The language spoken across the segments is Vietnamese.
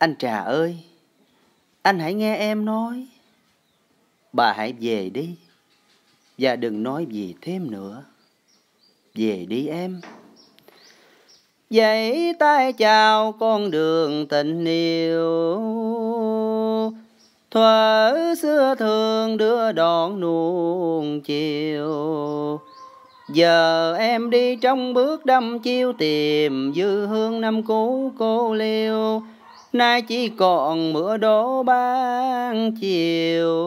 Anh Trà ơi, anh hãy nghe em nói. Bà hãy về đi, và đừng nói gì thêm nữa. Về đi em. Dãy tay chào con đường tình yêu Thuở xưa thường đưa đón nuông chiều Giờ em đi trong bước đâm chiêu tìm dư hương năm cũ cô liêu nay chỉ còn mưa đổ ban chiều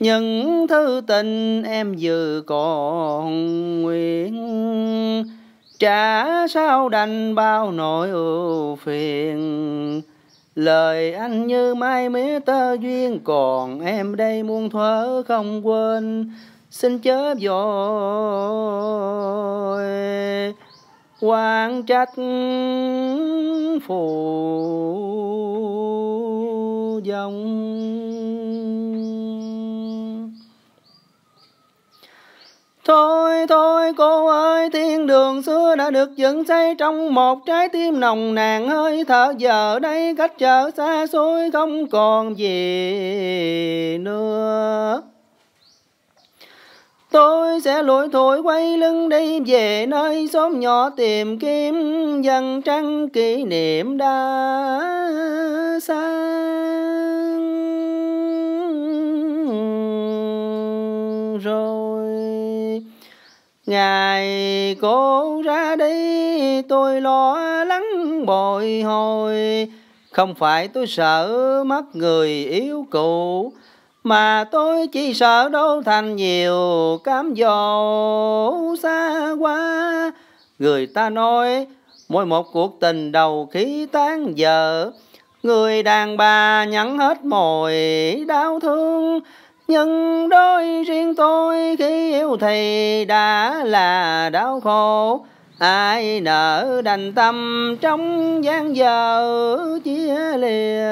những thứ tình em vừa còn nguyện Trả sao đành bao nỗi ưu phiền Lời anh như mai mía tơ duyên Còn em đây muôn thuở không quên Xin chớ vội quan trách phù dòng Thôi thôi cô ơi, thiên đường xưa đã được dựng xây trong một trái tim nồng nàn hơi thở giờ đây cách trở xa xôi không còn gì nữa. Tôi sẽ lủi thủi quay lưng đi về nơi xóm nhỏ tìm kiếm dần trăng kỷ niệm đã xa. Rồi Ngày cô ra đi tôi lo lắng bồi hồi Không phải tôi sợ mất người yếu cũ mà tôi chỉ sợ đâu thành nhiều cám dỗ xa quá người ta nói mỗi một cuộc tình đầu khí tan vỡ người đàn bà nhẫn hết mồi đau thương nhưng đôi riêng tôi khi yêu thì đã là đau khổ ai nỡ đành tâm trong gian giờ chia lìa